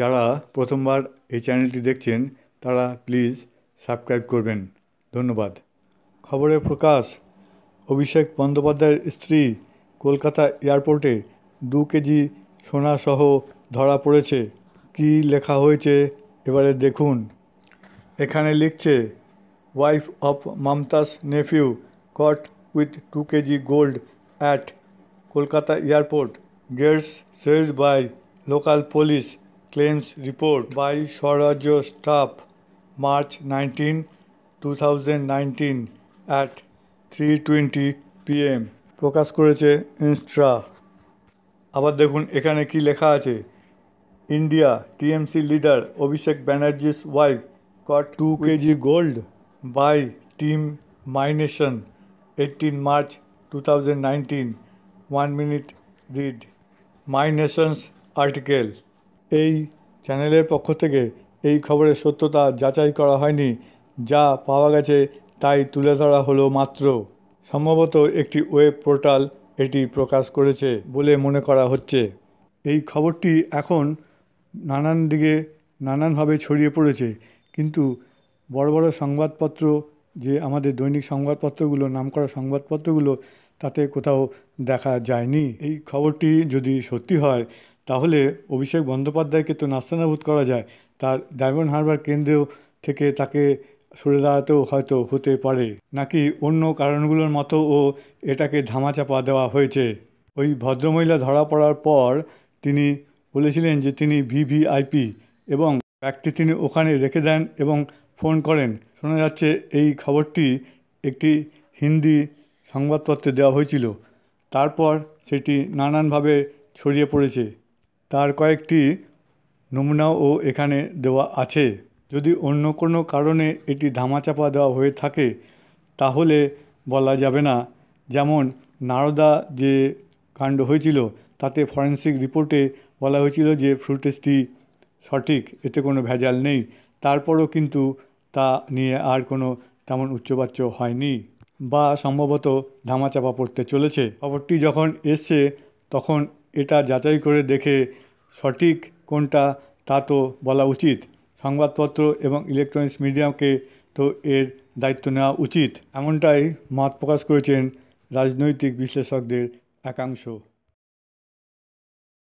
যারা প্রথমবার এই চ্যানেলটি দেখছেন তারা প্লিজ সাবস্ক্রাইব করবেন ধন্যবাদ খবরের প্রকাশ অভিষেক বন্দ্যোপাধ্যায়ের স্ত্রী কলকাতা এয়ারপোর্টে দু কেজি সোনাসহ ধরা পড়েছে কি লেখা হয়েছে এবারে দেখুন এখানে লিখছে wife of Mamata's nephew caught with two KG gold at Kolkata airport gets saved by local police claims report by Swarajya staff March নাইনটিন 2019 at 3:20 pm প্রকাশ করেছে ইনস্ট্রা আবার দেখুন এখানে কি লেখা আছে India TMC leader Abhishek Banerjee's wife caught two KG gold by team MyNation eighteen March two thousand nineteen one minute read MyNation's article এই চ্যানেলের পক্ষ থেকে এই খবরের সত্যতা যাচাই করা হয়নি যা পাওয়া গেছে তাই তুলে ধরা হলো মাত্র সম্ভবত একটি ওয়েব পোর্টাল এটি প্রকাশ করেছে বলে মনে করা হচ্ছে এই খবরটি এখন নানান দিকে নানানভাবে ছড়িয়ে পড়েছে কিন্তু বড় বড় সংবাদপত্র যে আমাদের দৈনিক সংবাদপত্রগুলো নাম করা সংবাদপত্রগুলো তাতে কোথাও দেখা যায়নি এই খবরটি যদি সত্যি হয় তাহলে অভিষেক বন্দ্যোপাধ্যায়কে তো নাস্তানাভূত করা যায় তার ডায়মন্ড হারবার কেন্দ্র থেকে তাকে সরে দাঁড়াতেও হয়তো হতে পারে নাকি অন্য কারণগুলোর মতো ও এটাকে ধামাচাপা দেওয়া হয়েছে ওই ভদ্রমহিলা ধরা পড়ার পর তিনি বলেছিলেন যে তিনি ভিভিআইপি এবং ব্যাগটি তিনি ওখানে রেখে দেন এবং ফোন করেন শোনা যাচ্ছে এই খবরটি একটি হিন্দি সংবাদপত্রে দেওয়া হয়েছিল তারপর সেটি নানানভাবে ছড়িয়ে পড়েছে তার কয়েকটি নমুনাও এখানে দেওয়া আছে যদি অন্য কোনো কারণে এটি ধামাচাপা দেওয়া হয়ে থাকে তাহলে বলা যাবে না যেমন নারদা যে কাণ্ড হয়েছিল তাতে ফরেন্সিক রিপোর্টে বলা হয়েছিল যে ফ্রুটেজটি সঠিক এতে কোনো ভেজাল নেই তারপরও কিন্তু তা নিয়ে আর কোনো তেমন উচ্চবাচ্য হয়নি বা সম্ভবত ধামাচাপা পড়তে চলেছে খবরটি যখন এসছে তখন এটা যাচাই করে দেখে সঠিক কোনটা তা তো বলা উচিত সংবাদপত্র এবং ইলেকট্রনিক্স মিডিয়াকে তো এর দায়িত্ব নেওয়া উচিত এমনটাই মত প্রকাশ করেছেন রাজনৈতিক বিশ্লেষকদের একাংশ